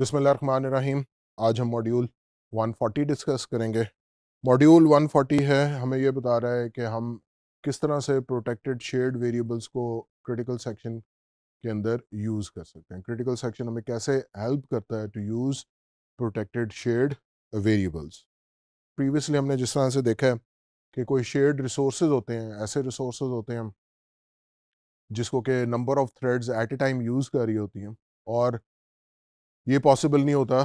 बिसमीम आज हम मॉड्यूल 140 डिस्कस करेंगे मॉड्यूल 140 है हमें यह बता रहा है कि हम किस तरह से प्रोटेक्टेड शेयर्ड वेरिएबल्स को क्रिटिकल सेक्शन के अंदर यूज़ कर सकते हैं क्रिटिकल सेक्शन हमें कैसे हेल्प करता है to use protected shared variables previously हमने जिस तरह से देखा है कि कोई शेयर्ड रिसोर्स होते हैं ऐसे रिसोर्स होते हैं जिसको के number of threads at a time use कर रही होती हैं और ये पॉसिबल नहीं होता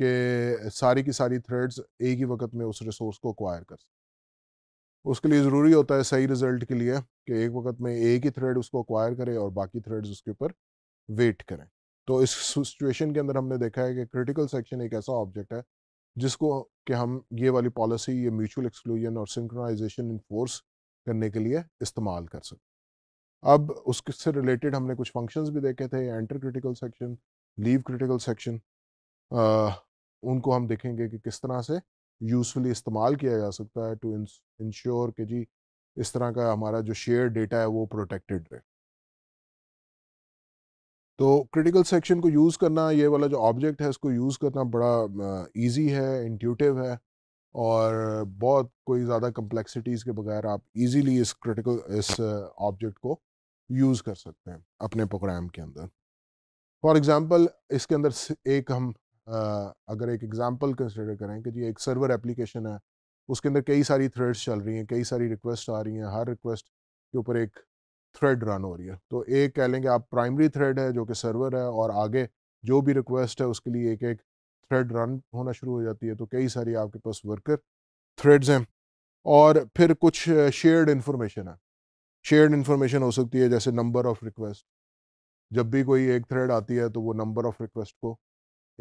कि सारी की सारी थ्रेड्स एक ही वक्त में उस रिसोर्स को अक्वायर कर सकें उसके लिए ज़रूरी होता है सही रिजल्ट के लिए कि एक वक्त में एक ही थ्रेड उसको अक्वायर करे और बाकी थ्रेड्स उसके ऊपर वेट करें तो इस सिचुएशन के अंदर हमने देखा है कि क्रिटिकल सेक्शन एक ऐसा ऑब्जेक्ट है जिसको कि हम ये वाली पॉलिसी ये म्यूचुअल एक्सक्लूजन और सिंक्रोनाइजेशन इन्फोर्स करने के लिए इस्तेमाल कर सकते अब उससे रिलेटेड हमने कुछ फंक्शंस भी देखे थे enter critical section leave critical section उनको हम देखेंगे कि किस तरह से यूजफुली इस्तेमाल किया जा सकता है टू इंश्योर कि जी इस तरह का हमारा जो शेयर डेटा है वो प्रोटेक्टेड रहे तो क्रिटिकल सेक्शन को यूज़ करना ये वाला जो ऑब्जेक्ट है इसको यूज़ करना बड़ा इजी है इंट्यूटिव है और बहुत कोई ज़्यादा कम्प्लेक्सिटीज़ के बगैर आप इजीली इस क्रिटिकल इस ऑब्जेक्ट को यूज़ कर सकते हैं अपने प्रोग्राम के अंदर फॉर एग्ज़ाम्पल इसके अंदर एक हम आ, अगर एक एग्ज़ाम्पल कंसिडर करें कि जी एक सर्वर एप्लीकेशन है उसके अंदर कई सारी थ्रेड्स चल रही हैं कई सारी रिक्वेस्ट आ रही हैं हर रिक्वेस्ट के ऊपर एक थ्रेड रन हो रही है तो एक कह लेंगे आप प्राइमरी थ्रेड है जो कि सर्वर है और आगे जो भी रिक्वेस्ट है उसके लिए एक एक थ्रेड रन होना शुरू हो जाती है तो कई सारी आपके पास वर्कर थ्रेड्स हैं और फिर कुछ शेयर्ड इंफॉर्मेशन है शेयर्ड इंफॉर्मेशन हो सकती है जैसे नंबर ऑफ रिक्वेस्ट जब भी कोई एक थ्रेड आती है तो वो नंबर ऑफ़ रिक्वेस्ट को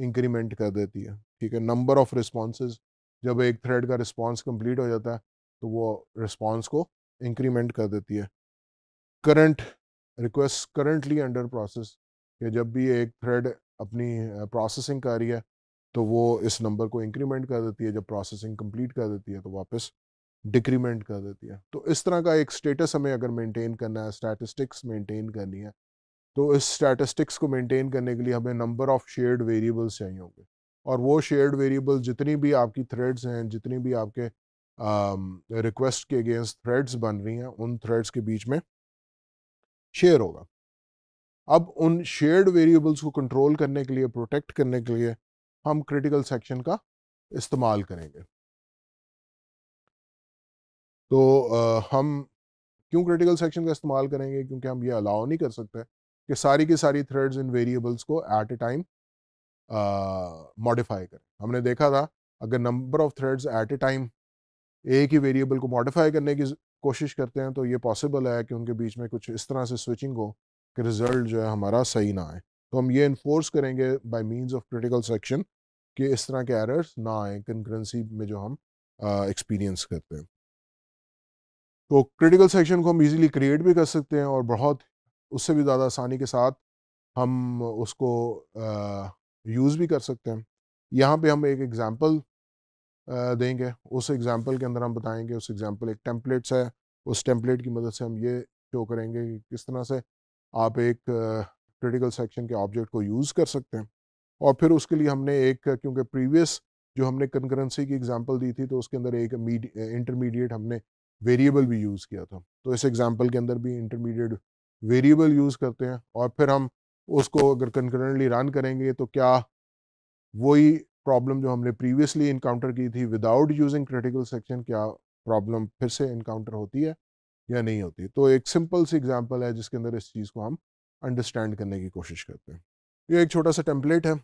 इंक्रीमेंट कर देती है ठीक है नंबर ऑफ़ रिस्पॉन्स जब एक थ्रेड का रिस्पॉन्स कम्प्लीट हो जाता है तो वो रिस्पॉन्स को इंक्रीमेंट कर देती है current request currently under process कि जब भी एक थ्रेड अपनी प्रोसेसिंग कर रही है तो वो इस नंबर को इंक्रीमेंट कर देती है जब प्रोसेसिंग कंप्लीट कर देती है तो वापस डिक्रीमेंट कर देती है तो इस तरह का एक स्टेटस हमें अगर मेंटेन करना है स्टैटिस्टिक्स मेंटेन करनी है तो इस स्टैटिस्टिक्स को मेंटेन करने के लिए हमें नंबर ऑफ़ शेयर्ड वेरिएबल्स चाहिए होंगे और वो शेयर्ड वेरिएबल जितनी भी आपकी थ्रेड्स हैं जितनी भी आपके रिक्वेस्ट के अगेंस्ट थ्रेड्स बन रही हैं उन थ्रेड्स के बीच में शेयर होगा अब उन शेयर्ड वेरिएबल्स को कंट्रोल करने के लिए प्रोटेक्ट करने के लिए हम क्रिटिकल सेक्शन का इस्तेमाल करेंगे तो आ, हम क्यों क्रिटिकल सेक्शन का इस्तेमाल करेंगे क्योंकि हम ये अलाउ नहीं कर सकते कि सारी की सारी थ्रेड्स इन वेरिएबल्स को एट ए टाइम मॉडिफाई करें हमने देखा था अगर number of threads at a time एक ही वेरिएबल को मॉडिफाई करने की कोशिश करते हैं तो ये पॉसिबल है कि उनके बीच में कुछ इस तरह से स्विचिंग हो कि रिज़ल्ट जो है हमारा सही ना आए तो हम ये इन्फोर्स करेंगे by means of critical section कि इस तरह के एरर्स ना आए कंकरेंसी में जो हम एक्सपीरियंस करते हैं तो क्रिटिकल सेक्शन को हम इजीली क्रिएट भी कर सकते हैं और बहुत उससे भी ज़्यादा आसानी के साथ हम उसको यूज़ भी कर सकते हैं यहाँ पे हम एक एग्ज़ाम्पल देंगे उस एग्ज़ाम्पल के अंदर हम बताएंगे उस एग्ज़ाम्पल एक टेम्पलेट्स है उस टेम्पलेट की मदद से हम ये शो करेंगे कि किस तरह से आप एक क्रिटिकल सेक्शन के ऑब्जेक्ट को यूज़ कर सकते हैं और फिर उसके लिए हमने एक क्योंकि प्रीवियस जो हमने कंकरेंसी की एग्ज़ाम्पल दी थी तो उसके अंदर एक इंटरमीडिएट हमने वेरिएबल भी यूज़ किया था तो इस एग्ज़ाम्पल के अंदर भी इंटरमीडिएट वेरिएबल यूज़ करते हैं और फिर हम उसको अगर कंकरेंटली रन करेंगे तो क्या वही प्रॉब्लम जो हमने प्रीवियसली इनकाउंटर की थी विदाउट यूजिंग क्रिटिकल सेक्शन क्या प्रॉब्लम फिर से इनकाउंटर होती है या नहीं होती तो एक सिंपल सी एग्जांपल है जिसके अंदर इस चीज़ को हम अंडरस्टैंड करने की कोशिश करते हैं ये एक छोटा सा टेम्पलेट है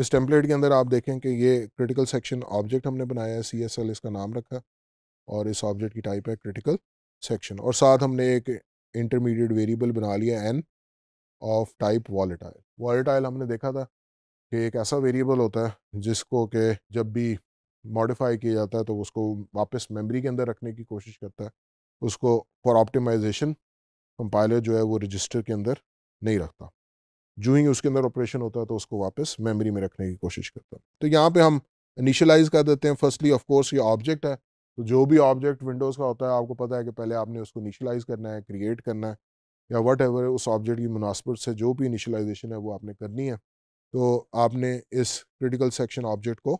इस टेम्पलेट के अंदर आप देखें कि ये क्रिटिकल सेक्शन ऑब्जेक्ट हमने बनाया है सी इसका नाम रखा और इस ऑब्जेक्ट की टाइप है क्रिटिकल सेक्शन और साथ हमने एक इंटरमीडिएट वेरिएबल बना लिया n of type volatile volatile हमने देखा था कि एक ऐसा वेरिएबल होता है जिसको कि जब भी मॉडिफाई किया जाता है तो उसको वापस मेमोरी के अंदर रखने की कोशिश करता है उसको फॉर ऑप्टिमाइजेशन कंपाइलर जो है वो रजिस्टर के अंदर नहीं रखता जो ही उसके अंदर ऑपरेशन होता है तो उसको वापस मेमोरी में रखने की कोशिश करता है तो यहाँ पे हम इनिशलाइज कर देते हैं फर्स्टली ऑफ कोर्स ये ऑब्जेक्ट है तो जो भी ऑब्जेक्ट विंडोज़ का होता है आपको पता है कि पहले आपने उसको इनिशलाइज करना है क्रिएट करना है या वट उस ऑब्जेक्ट की मुनासबत से जो भी इनिशलाइजेशन है वो आपने करनी है तो आपने इस क्रिटिकल सेक्शन ऑब्जेक्ट को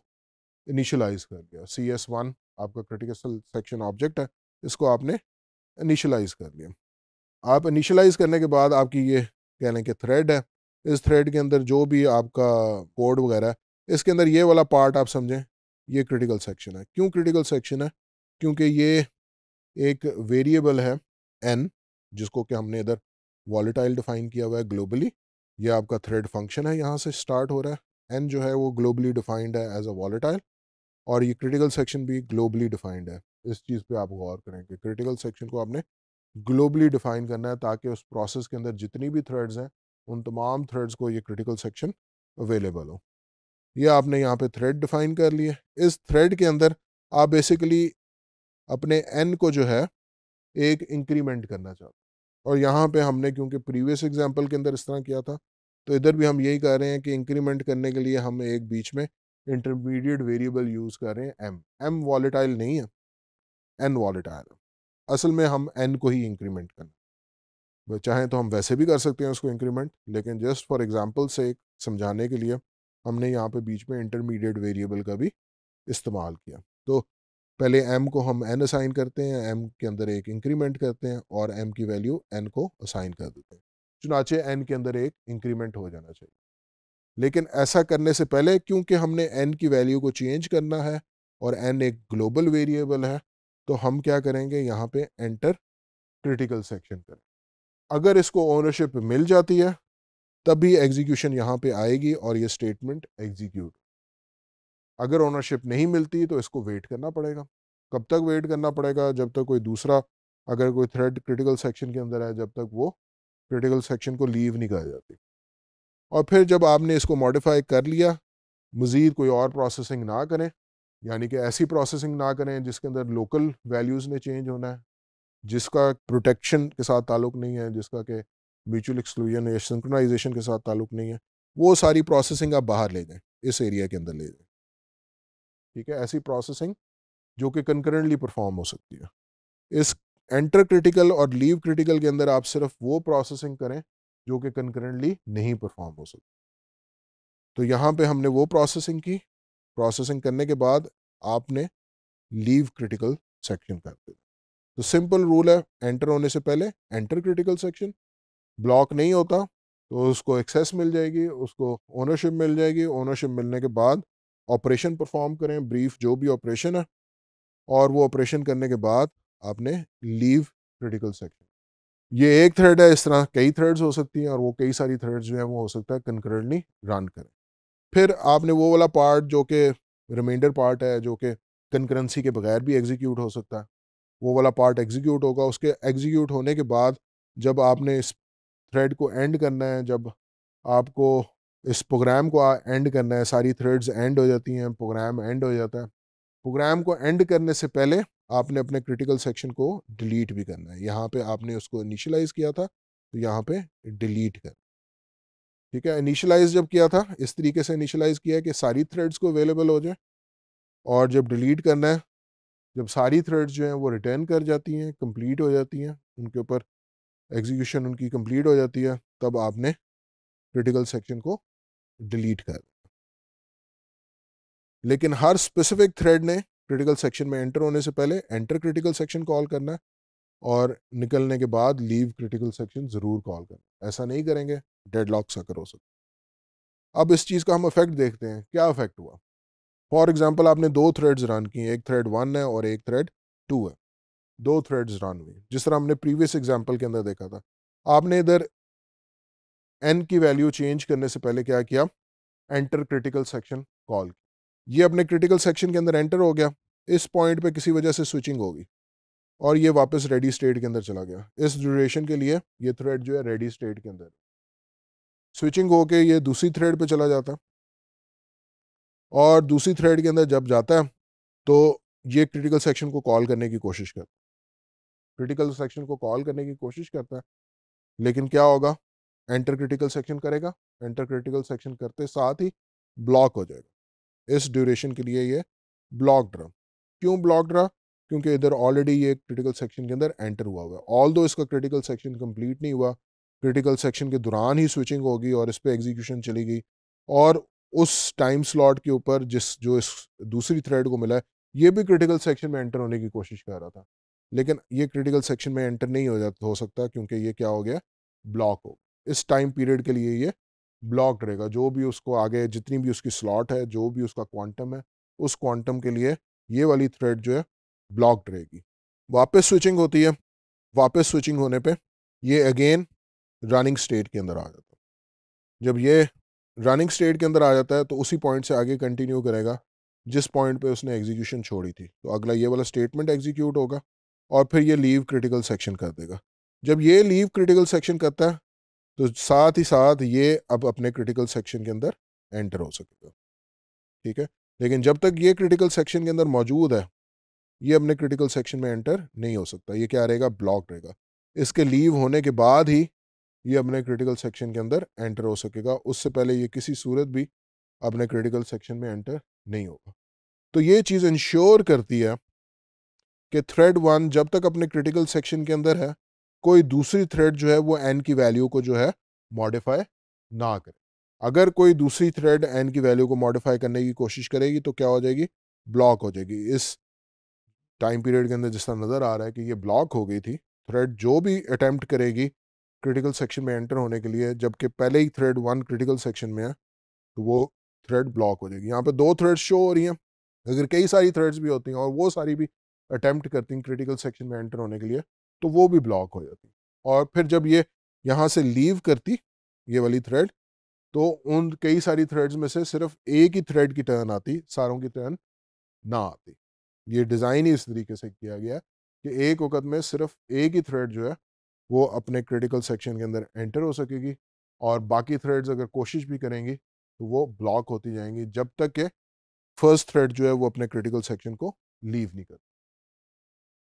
इनिशलाइज कर दिया सी एस वन आपका क्रिटिकल सेक्शन ऑब्जेक्ट है इसको आपने इनिशलाइज कर लिया आप इनिशलाइज करने के बाद आपकी ये कह लें कि थ्रेड है इस थ्रेड के अंदर जो भी आपका कोड वगैरह इसके अंदर ये वाला पार्ट आप समझें ये क्रिटिकल सेक्शन है क्यों क्रिटिकल सेक्शन है क्योंकि ये एक वेरिएबल है एन जिसको कि हमने इधर वॉलेटाइल डिफाइन किया हुआ है ग्लोबली ये आपका थ्रेड फंक्शन है यहाँ से स्टार्ट हो रहा है एन जो है वो ग्लोबली डिफाइंड है एज अ वॉलेटाइल और ये क्रिटिकल सेक्शन भी ग्लोबली डिफाइंड है इस चीज़ पे आप गौर करेंगे क्रिटिकल सेक्शन को आपने ग्लोबली डिफाइन करना है ताकि उस प्रोसेस के अंदर जितनी भी थ्रेड्स हैं उन तमाम थ्रेड्स को ये क्रिटिकल सेक्शन अवेलेबल हो ये आपने यहाँ पे थ्रेड डिफाइन कर लिए इस थ्रेड के अंदर आप बेसिकली अपने एन को जो है एक इंक्रीमेंट करना चाहते और यहाँ पे हमने क्योंकि प्रीवियस एग्जाम्पल के अंदर इस तरह किया था तो इधर भी हम यही कह रहे हैं कि इंक्रीमेंट करने के लिए हम एक बीच में इंटरमीडिएट वेरिएबल यूज़ कर रहे हैं एम एम वॉलेटाइल नहीं है एन वॉलेटाइल असल में हम एन को ही इंक्रीमेंट करना चाहें तो हम वैसे भी कर सकते हैं उसको इंक्रीमेंट लेकिन जस्ट फॉर एग्जांपल से समझाने के लिए हमने यहाँ पे बीच में इंटरमीडिएट वेरिएबल का भी इस्तेमाल किया तो पहले एम को हम एन असाइन करते हैं एम के अंदर एक इंक्रीमेंट करते हैं और एम की वैल्यू एन को असाइन कर देते हैं चुनाचे एन के अंदर एक इंक्रीमेंट हो जाना चाहिए लेकिन ऐसा करने से पहले क्योंकि हमने एन की वैल्यू को चेंज करना है और एन एक ग्लोबल वेरिएबल है तो हम क्या करेंगे यहाँ पे एंटर क्रिटिकल सेक्शन करें अगर इसको ओनरशिप मिल जाती है तभी एग्जीक्यूशन यहाँ पे आएगी और ये स्टेटमेंट एग्जीक्यूट अगर ओनरशिप नहीं मिलती तो इसको वेट करना पड़ेगा कब तक वेट करना पड़ेगा जब तक कोई दूसरा अगर कोई थ्रेड क्रिटिकल सेक्शन के अंदर है जब तक वो क्रिटिकल सेक्शन को लीव नहीं कर जाती और फिर जब आपने इसको मॉडिफाई कर लिया मज़ीद कोई और प्रोसेसिंग ना करें यानी कि ऐसी प्रोसेसिंग ना करें जिसके अंदर लोकल वैल्यूज़ ने चेंज होना है जिसका प्रोटेक्शन के साथ ताल्लुक नहीं है जिसका के म्यूचुअल एक्सक्लूजन या सिंक्रोनाइजेशन के साथ ताल्लुक नहीं है वो सारी प्रोसेसिंग आप बाहर ले जाएं इस एरिया के अंदर ले जाएं ठीक है ऐसी प्रोसेसिंग जो कि कंकरेंटली परफॉर्म हो सकती है इस एंटर क्रिटिकल और लीव क्रिटिकल के अंदर आप सिर्फ वो प्रोसेसिंग करें जो कि कंकरेंटली नहीं परफॉर्म हो सकती तो यहाँ पे हमने वो प्रोसेसिंग की प्रोसेसिंग करने के बाद आपने लीव क्रिटिकल सेक्शन कर दिया तो सिंपल रूल है एंटर होने से पहले एंटर क्रिटिकल सेक्शन ब्लॉक नहीं होता तो उसको एक्सेस मिल जाएगी उसको ओनरशिप मिल जाएगी ओनरशिप मिलने के बाद ऑपरेशन परफॉर्म करें ब्रीफ जो भी ऑपरेशन है और वो ऑपरेशन करने के बाद आपने लीव क्रिटिकल सेक्शन ये एक थ्रेड है इस तरह कई थ्रेड्स हो सकती हैं और वो कई सारी थ्रेड्स जो हैं वो हो सकता है कंकरेंटली रन करें फिर आपने वो वाला पार्ट जो कि रिमाइंडर पार्ट है जो कि कंकरेंसी के बगैर भी एग्जीक्यूट हो सकता है वो वाला पार्ट एग्जीक्यूट होगा उसके एग्जीक्यूट होने के बाद जब आपने इस थ्रेड को एंड करना है जब आपको इस प्रोग्राम को एंड करना है सारी थ्रेड्स एंड हो जाती हैं प्रोग्राम एंड हो जाता है प्रोग्राम को एंड करने से पहले आपने अपने क्रिटिकल सेक्शन को डिलीट भी करना है यहाँ पे आपने उसको इनिशलाइज किया था तो यहाँ पे डिलीट कर ठीक है इनिशलाइज जब किया था इस तरीके से इनिशलाइज किया कि सारी थ्रेड्स को अवेलेबल हो जाए और जब डिलीट करना है जब सारी थ्रेड्स जो हैं वो रिटर्न कर जाती हैं कंप्लीट हो जाती हैं उनके ऊपर एग्जीक्यूशन उनकी कंप्लीट हो जाती है तब आपने क्रिटिकल सेक्शन को डिलीट कर लेकिन हर स्पेसिफिक थ्रेड ने क्रिटिकल सेक्शन में एंटर होने से पहले एंटर क्रिटिकल सेक्शन कॉल करना है और निकलने के बाद लीव क्रिटिकल सेक्शन ज़रूर कॉल करना ऐसा नहीं करेंगे डेडलॉक सकर हो सकता अब इस चीज़ का हम इफेक्ट देखते हैं क्या इफेक्ट हुआ फॉर एग्जाम्पल आपने दो थ्रेड्स रन की एक थ्रेड वन है और एक थ्रेड टू है दो थ्रेड्स रन हुई जिस तरह हमने प्रीवियस एग्जाम्पल के अंदर देखा था आपने इधर एन की वैल्यू चेंज करने से पहले क्या किया एंटर क्रिटिकल सेक्शन कॉल ये अपने क्रिटिकल सेक्शन के अंदर एंटर हो गया इस पॉइंट पे किसी वजह से स्विचिंग होगी और ये वापस रेडी स्टेट के अंदर चला गया इस ड्यूरेशन के लिए ये थ्रेड जो है रेडी स्टेट के अंदर स्विचिंग होके ये दूसरी थ्रेड पे चला जाता है और दूसरी थ्रेड के अंदर जब जाता है तो ये क्रिटिकल सेक्शन को कॉल करने की कोशिश करता क्रिटिकल सेक्शन को कॉल करने की कोशिश करता है लेकिन क्या होगा एंटर क्रिटिकल सेक्शन करेगा एंटर क्रिटिकल सेक्शन करते साथ ही ब्लॉक हो जाएगा इस ड्यूरेशन के लिए ये ब्लॉक ड्रा क्यों ब्लॉक ड्रा क्योंकि इधर ऑलरेडी ये क्रिटिकल सेक्शन के अंदर एंटर हुआ हुआ है ऑल दो इसका क्रिटिकल सेक्शन कंप्लीट नहीं हुआ क्रिटिकल सेक्शन के दौरान ही स्विचिंग होगी और इस पर एग्जीक्यूशन चली गई और उस टाइम स्लॉट के ऊपर जिस जो इस दूसरी थ्रेड को मिला है ये भी क्रिटिकल सेक्शन में एंटर होने की कोशिश कर रहा था लेकिन ये क्रिटिकल सेक्शन में एंटर नहीं हो जा हो सकता क्योंकि ये क्या हो गया ब्लॉक हो इस टाइम पीरियड के लिए ये ब्लॉक्ड रहेगा जो भी उसको आगे जितनी भी उसकी स्लॉट है जो भी उसका क्वांटम है उस क्वांटम के लिए ये वाली थ्रेड जो है ब्लॉक्ड रहेगी वापस स्विचिंग होती है वापस स्विचिंग होने पे ये अगेन रनिंग स्टेट के अंदर आ जाता है जब ये रनिंग स्टेट के अंदर आ जाता है तो उसी पॉइंट से आगे कंटिन्यू करेगा जिस पॉइंट पे उसने एग्जीक्यूशन छोड़ी थी तो अगला ये वाला स्टेटमेंट एग्जीक्यूट होगा और फिर ये लीव क्रिटिकल सेक्शन कर देगा जब ये लीव क्रिटिकल सेक्शन करता है तो साथ ही साथ ये अब अपने क्रिटिकल सेक्शन के अंदर एंटर हो सकेगा ठीक है लेकिन जब तक ये क्रिटिकल सेक्शन के अंदर मौजूद है ये अपने क्रिटिकल सेक्शन में एंटर नहीं हो सकता ये क्या रहेगा ब्लॉक रहेगा इसके लीव होने के बाद ही ये अपने क्रिटिकल सेक्शन के अंदर एंटर हो सकेगा उससे पहले ये किसी सूरत भी अपने क्रिटिकल सेक्शन में एंटर नहीं होगा तो ये चीज़ इंश्योर करती है कि थ्रेड वन जब तक अपने क्रिटिकल सेक्शन के अंदर है कोई दूसरी थ्रेड जो है वो एन की वैल्यू को जो है मॉडिफाई ना करे अगर कोई दूसरी थ्रेड एन की वैल्यू को मॉडिफाई करने की कोशिश करेगी तो क्या हो जाएगी ब्लॉक हो जाएगी इस टाइम पीरियड के अंदर जिस तरह नज़र आ रहा है कि ये ब्लॉक हो गई थी थ्रेड जो भी अटैम्प्ट करेगी क्रिटिकल सेक्शन में एंटर होने के लिए जबकि पहले ही थ्रेड वन क्रिटिकल सेक्शन में है तो वो थ्रेड ब्लॉक हो जाएगी यहाँ पे दो थ्रेड्स शो हो रही हैं अगर कई सारी थ्रेड्स भी होती हैं और वो सारी भी अटैम्प्ट करती हैं क्रिटिकल सेक्शन में एंटर होने के लिए तो वो भी ब्लॉक हो जाती और फिर जब ये यहाँ से लीव करती ये वाली थ्रेड तो उन कई सारी थ्रेड्स में से सिर्फ एक ही थ्रेड की टर्न आती सारों की टर्न ना आती ये डिज़ाइन ही इस तरीके से किया गया कि एक वक्त में सिर्फ एक ही थ्रेड जो है वो अपने क्रिटिकल सेक्शन के अंदर एंटर हो सकेगी और बाकी थ्रेड्स अगर कोशिश भी करेंगी तो वो ब्लॉक होती जाएंगी जब तक के फर्स्ट थ्रेड जो है वो अपने क्रिटिकल सेक्शन को लीव नहीं करती